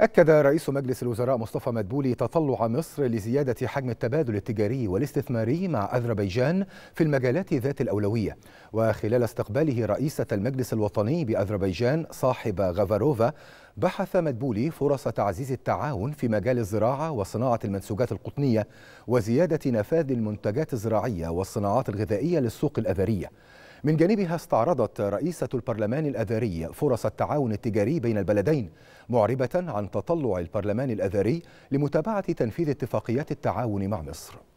أكد رئيس مجلس الوزراء مصطفى مدبولي تطلع مصر لزيادة حجم التبادل التجاري والاستثماري مع أذربيجان في المجالات ذات الأولوية وخلال استقباله رئيسة المجلس الوطني بأذربيجان صاحب غافاروفا بحث مدبولي فرص تعزيز التعاون في مجال الزراعة وصناعة المنسوجات القطنية وزيادة نفاذ المنتجات الزراعية والصناعات الغذائية للسوق الأذرية من جانبها استعرضت رئيسة البرلمان الأذري فرص التعاون التجاري بين البلدين معربة عن تطلع البرلمان الأذري لمتابعة تنفيذ اتفاقيات التعاون مع مصر